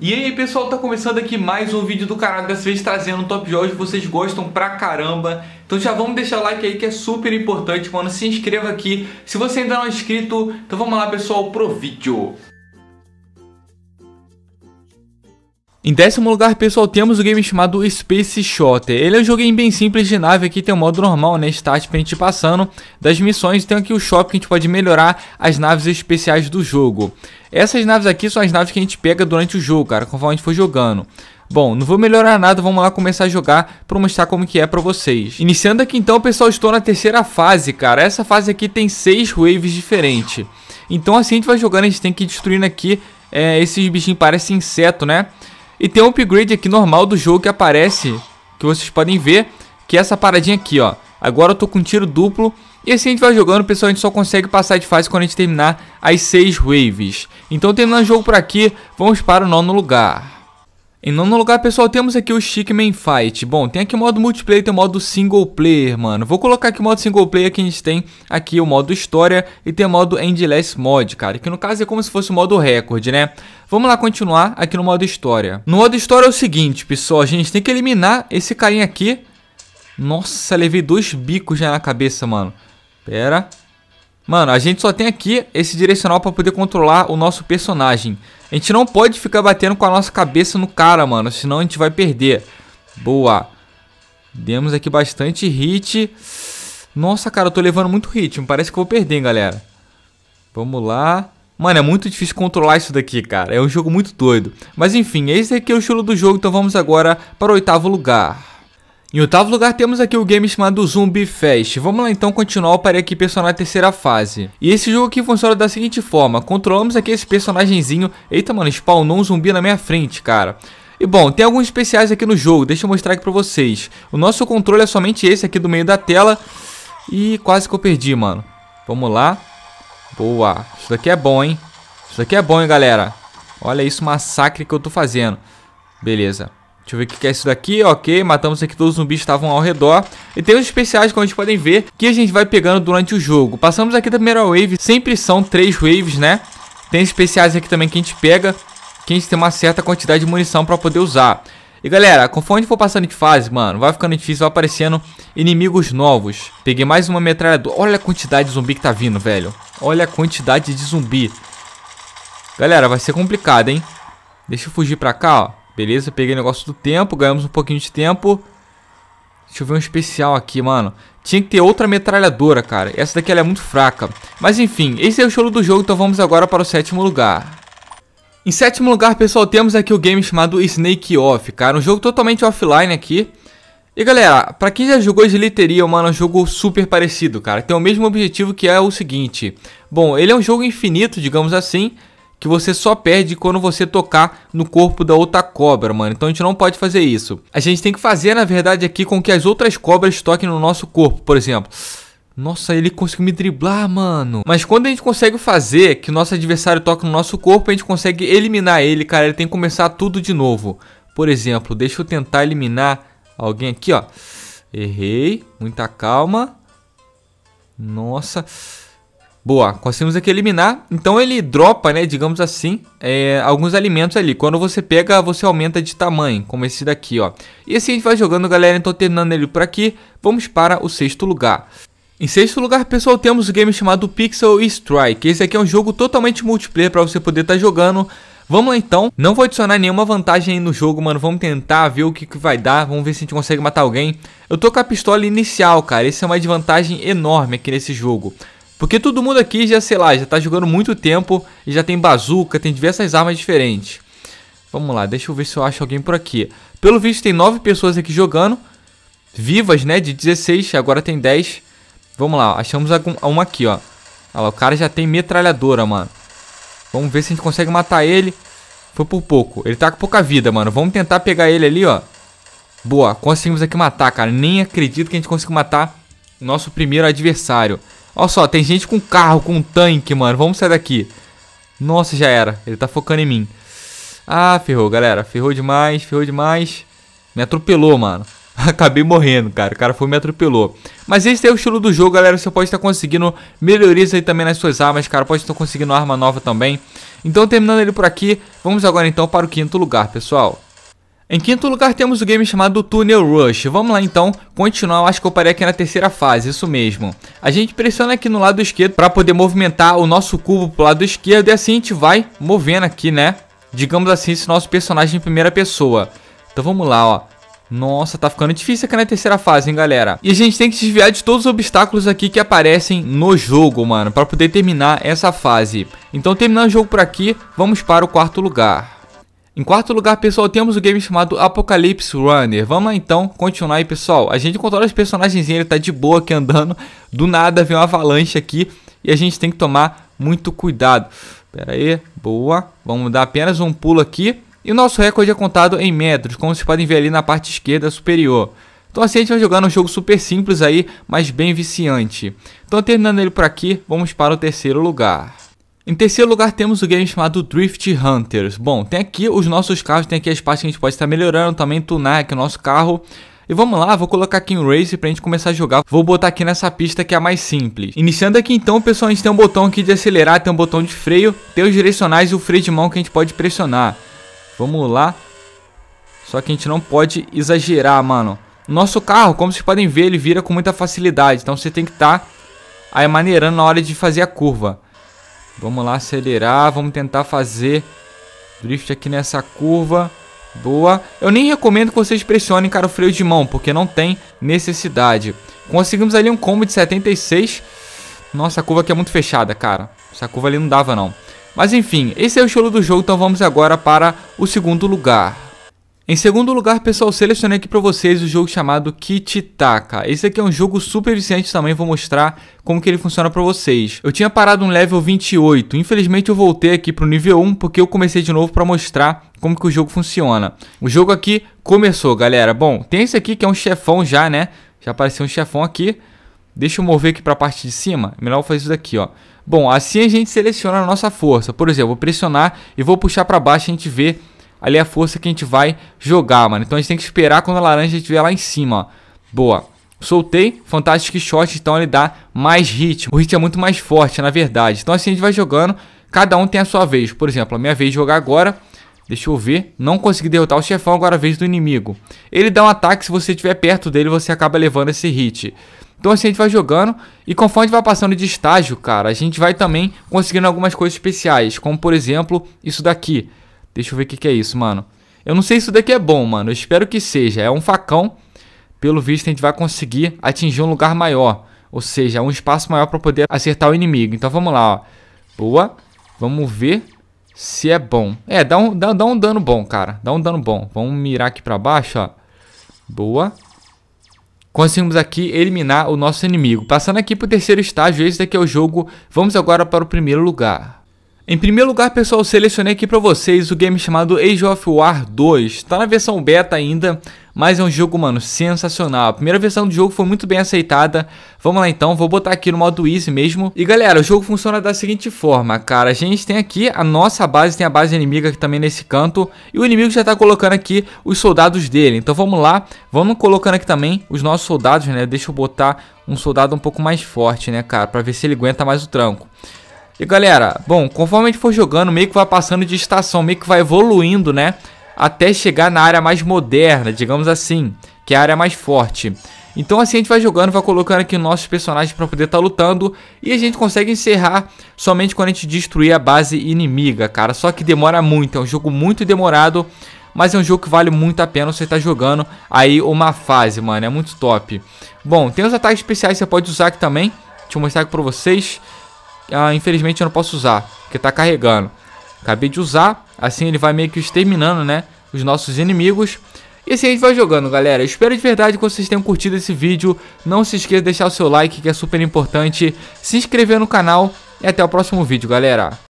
E aí pessoal, tá começando aqui mais um vídeo do canal, dessa vez trazendo um top de jogos que vocês gostam pra caramba. Então já vamos deixar o like aí que é super importante, mano, se inscreva aqui. Se você ainda não é inscrito, então vamos lá pessoal pro vídeo. Em décimo lugar, pessoal, temos o game chamado Space Shooter. Ele é um joguinho bem simples de nave, aqui tem um modo normal, né, start pra gente passando das missões. Tem aqui o shop que a gente pode melhorar as naves especiais do jogo. Essas naves aqui são as naves que a gente pega durante o jogo, cara, conforme a gente for jogando. Bom, não vou melhorar nada, vamos lá começar a jogar para mostrar como que é para vocês. Iniciando aqui então, pessoal, estou na terceira fase, cara. Essa fase aqui tem seis waves diferentes. Então assim a gente vai jogando, a gente tem que ir destruindo aqui é, esses bichinhos, parece inseto, né? E tem um upgrade aqui normal do jogo que aparece, que vocês podem ver, que é essa paradinha aqui, ó. Agora eu tô com tiro duplo. E assim a gente vai jogando, pessoal, a gente só consegue passar de fase quando a gente terminar as 6 waves. Então terminando o jogo por aqui, vamos para o nono lugar. Em nono lugar, pessoal, temos aqui o Stickman Fight. Bom, tem aqui o modo multiplayer e tem o modo single player, mano. Vou colocar aqui o modo single player que a gente tem aqui o modo história e tem o modo endless mod, cara. Que no caso é como se fosse o modo recorde, né? Vamos lá continuar aqui no modo história. No modo história é o seguinte, pessoal, a gente tem que eliminar esse carinha aqui. Nossa, levei dois bicos já na cabeça, mano. Pera. Mano, a gente só tem aqui esse direcional pra poder controlar o nosso personagem. A gente não pode ficar batendo com a nossa cabeça no cara, mano. Senão a gente vai perder. Boa. Demos aqui bastante hit. Nossa, cara, eu tô levando muito ritmo. Parece que eu vou perder, hein, galera. Vamos lá. Mano, é muito difícil controlar isso daqui, cara. É um jogo muito doido. Mas enfim, esse aqui é o estilo do jogo, então vamos agora para o oitavo lugar. Em oitavo lugar temos aqui o game chamado Zumbi Fest. Vamos lá então continuar o parei aqui personagem terceira fase. E esse jogo aqui funciona da seguinte forma. Controlamos aqui esse personagemzinho. Eita mano, spawnou um zumbi na minha frente, cara. E bom, tem alguns especiais aqui no jogo, deixa eu mostrar aqui pra vocês. O nosso controle é somente esse aqui do meio da tela. E quase que eu perdi, mano. Vamos lá. Boa. Isso daqui é bom, hein. Isso daqui é bom, hein, galera. Olha isso, massacre que eu tô fazendo. Beleza. Deixa eu ver o que é isso daqui, ok, matamos aqui todos os zumbis que estavam ao redor E tem os especiais, como a gente podem ver, que a gente vai pegando durante o jogo Passamos aqui da primeira wave, sempre são três waves, né Tem especiais aqui também que a gente pega, que a gente tem uma certa quantidade de munição pra poder usar E galera, conforme for passando de fase, mano, vai ficando difícil, vai aparecendo inimigos novos Peguei mais uma metralhadora, olha a quantidade de zumbi que tá vindo, velho Olha a quantidade de zumbi Galera, vai ser complicado, hein Deixa eu fugir pra cá, ó Beleza, peguei o negócio do tempo, ganhamos um pouquinho de tempo. Deixa eu ver um especial aqui, mano. Tinha que ter outra metralhadora, cara. Essa daqui é muito fraca. Mas enfim, esse é o show do jogo, então vamos agora para o sétimo lugar. Em sétimo lugar, pessoal, temos aqui o game chamado Snake Off, cara. Um jogo totalmente offline aqui. E galera, pra quem já jogou Sliteria, mano, é um jogo super parecido, cara. Tem o mesmo objetivo que é o seguinte. Bom, ele é um jogo infinito, digamos assim, que você só perde quando você tocar no corpo da outra cobra, mano. Então a gente não pode fazer isso. A gente tem que fazer, na verdade, aqui com que as outras cobras toquem no nosso corpo, por exemplo. Nossa, ele conseguiu me driblar, mano. Mas quando a gente consegue fazer que o nosso adversário toque no nosso corpo, a gente consegue eliminar ele, cara. Ele tem que começar tudo de novo. Por exemplo, deixa eu tentar eliminar alguém aqui, ó. Errei. Muita calma. Nossa. Boa, conseguimos aqui eliminar. Então ele dropa, né, digamos assim, é, alguns alimentos ali. Quando você pega, você aumenta de tamanho, como esse daqui, ó. E assim a gente vai jogando, galera. Então terminando ele por aqui, vamos para o sexto lugar. Em sexto lugar, pessoal, temos o um game chamado Pixel Strike. Esse aqui é um jogo totalmente multiplayer para você poder estar tá jogando. Vamos lá então, não vou adicionar nenhuma vantagem aí no jogo, mano, vamos tentar ver o que, que vai dar, vamos ver se a gente consegue matar alguém. Eu tô com a pistola inicial, cara, Esse é uma desvantagem enorme aqui nesse jogo. Porque todo mundo aqui já, sei lá, já tá jogando muito tempo e já tem bazuca, tem diversas armas diferentes. Vamos lá, deixa eu ver se eu acho alguém por aqui. Pelo visto tem 9 pessoas aqui jogando, vivas, né, de 16, agora tem 10. Vamos lá, achamos uma aqui, ó. Olha lá, o cara já tem metralhadora, mano. Vamos ver se a gente consegue matar ele. Foi por pouco. Ele tá com pouca vida, mano. Vamos tentar pegar ele ali, ó. Boa, conseguimos aqui matar, cara. Nem acredito que a gente conseguiu matar nosso primeiro adversário. Olha só, tem gente com carro, com tanque, mano. Vamos sair daqui. Nossa, já era. Ele tá focando em mim. Ah, ferrou, galera. Ferrou demais, ferrou demais. Me atropelou, mano. Acabei morrendo, cara. O cara foi me atropelou. Mas esse é o estilo do jogo, galera. Você pode estar conseguindo melhorias aí também nas suas armas, cara. Pode estar conseguindo arma nova também. Então, terminando ele por aqui, vamos agora então para o quinto lugar, pessoal. Em quinto lugar temos o game chamado Tunnel Rush. Vamos lá então, continuar, eu acho que eu parei aqui na terceira fase, isso mesmo. A gente pressiona aqui no lado esquerdo para poder movimentar o nosso cubo pro lado esquerdo e assim a gente vai movendo aqui, né? Digamos assim, esse nosso personagem em primeira pessoa. Então vamos lá, ó. Nossa, tá ficando difícil aqui na terceira fase, hein, galera. E a gente tem que desviar de todos os obstáculos aqui que aparecem no jogo, mano, para poder terminar essa fase. Então terminando o jogo por aqui, vamos para o quarto lugar. Em quarto lugar, pessoal, temos o game chamado Apocalypse Runner. Vamos lá, então continuar aí, pessoal. A gente controla os personagens, ele tá de boa aqui andando. Do nada vem uma avalanche aqui e a gente tem que tomar muito cuidado. Pera aí, boa. Vamos dar apenas um pulo aqui. E o nosso recorde é contado em metros, como vocês podem ver ali na parte esquerda superior. Então assim a gente vai jogar um jogo super simples aí, mas bem viciante. Então terminando ele por aqui, vamos para o terceiro lugar. Em terceiro lugar temos o game chamado Drift Hunters. Bom, tem aqui os nossos carros, tem aqui as partes que a gente pode estar melhorando, também tunar aqui o nosso carro. E vamos lá, vou colocar aqui em Race pra gente começar a jogar. Vou botar aqui nessa pista que é a mais simples. Iniciando aqui então, pessoal, a gente tem um botão aqui de acelerar, tem um botão de freio, tem os direcionais e o freio de mão que a gente pode pressionar. Vamos lá. Só que a gente não pode exagerar, mano. Nosso carro, como vocês podem ver, ele vira com muita facilidade. Então você tem que estar tá aí maneirando na hora de fazer a curva. Vamos lá acelerar, vamos tentar fazer drift aqui nessa curva. Boa. Eu nem recomendo que vocês pressionem, cara, o freio de mão, porque não tem necessidade. Conseguimos ali um combo de 76. Nossa, a curva aqui é muito fechada, cara. Essa curva ali não dava, não. Mas enfim, esse é o estilo do jogo, então vamos agora para o segundo lugar. Em segundo lugar, pessoal, selecionei aqui para vocês o jogo chamado Kititaka. Esse aqui é um jogo super viciante também, vou mostrar como que ele funciona para vocês. Eu tinha parado um level 28, infelizmente eu voltei aqui pro nível 1 porque eu comecei de novo para mostrar como que o jogo funciona. O jogo aqui começou, galera. Bom, tem esse aqui que é um chefão já, né? Já apareceu um chefão aqui. Deixa eu mover aqui para a parte de cima. Melhor fazer isso daqui, ó. Bom, assim a gente seleciona a nossa força. Por exemplo, vou pressionar e vou puxar para baixo a gente vê ali é a força que a gente vai jogar, mano. Então a gente tem que esperar quando a laranja estiver lá em cima, ó. Boa. Soltei, Fantastic Shot, então ele dá mais hit. O hit é muito mais forte, na verdade. Então assim a gente vai jogando, cada um tem a sua vez. Por exemplo, a minha vez de jogar agora, deixa eu ver, não consegui derrotar o chefão, agora é a vez do inimigo. Ele dá um ataque, se você estiver perto dele, você acaba levando esse hit. Então assim a gente vai jogando e conforme a gente vai passando de estágio, cara, a gente vai também conseguindo algumas coisas especiais, como por exemplo, isso daqui. Deixa eu ver o que, que é isso, mano. Eu não sei se isso daqui é bom, mano. Eu espero que seja. É um facão. Pelo visto, a gente vai conseguir atingir um lugar maior. Ou seja, um espaço maior para poder acertar o inimigo. Então, vamos lá, ó. Boa. Vamos ver se é bom. É, dá um, dá, dá um dano bom, cara. Dá um dano bom. Vamos mirar aqui para baixo, ó. Boa. Conseguimos aqui eliminar o nosso inimigo. Passando aqui para o terceiro estágio, esse daqui é o jogo. Vamos agora para o primeiro lugar. Em primeiro lugar, pessoal, selecionei aqui para vocês o game chamado Age of War 2. Está na versão beta ainda, mas é um jogo, mano, sensacional. A primeira versão do jogo foi muito bem aceitada. Vamos lá então, vou botar aqui no modo easy mesmo. E galera, o jogo funciona da seguinte forma, cara. A gente tem aqui a nossa base, tem a base inimiga aqui também nesse canto. E o inimigo já está colocando aqui os soldados dele. Então vamos lá, vamos colocando aqui também os nossos soldados, né? Deixa eu botar um soldado um pouco mais forte, né, cara? para ver se ele aguenta mais o tranco. E galera, bom, conforme a gente for jogando, meio que vai passando de estação, meio que vai evoluindo, né? Até chegar na área mais moderna, digamos assim, que é a área mais forte. Então assim a gente vai jogando, vai colocando aqui nossos personagens para poder estar tá lutando e a gente consegue encerrar somente quando a gente destruir a base inimiga, cara. Só que demora muito, é um jogo muito demorado, mas é um jogo que vale muito a pena você estar tá jogando aí uma fase, mano, é muito top. Bom, tem os ataques especiais que você pode usar aqui também, deixa eu mostrar aqui para vocês ah, infelizmente eu não posso usar, porque tá carregando. Acabei de usar, assim ele vai meio que exterminando, né, os nossos inimigos. E assim a gente vai jogando, galera. Eu espero de verdade que vocês tenham curtido esse vídeo. Não se esqueça de deixar o seu like, que é super importante. Se inscrever no canal. E até o próximo vídeo, galera.